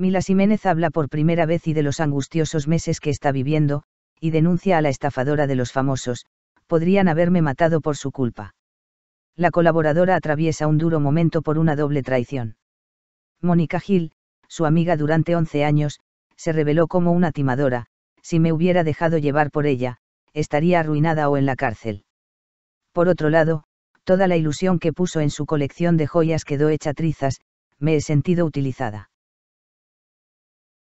Mila Jiménez habla por primera vez y de los angustiosos meses que está viviendo, y denuncia a la estafadora de los famosos, podrían haberme matado por su culpa. La colaboradora atraviesa un duro momento por una doble traición. Mónica Gil, su amiga durante 11 años, se reveló como una timadora, si me hubiera dejado llevar por ella, estaría arruinada o en la cárcel. Por otro lado, toda la ilusión que puso en su colección de joyas quedó hecha trizas, me he sentido utilizada.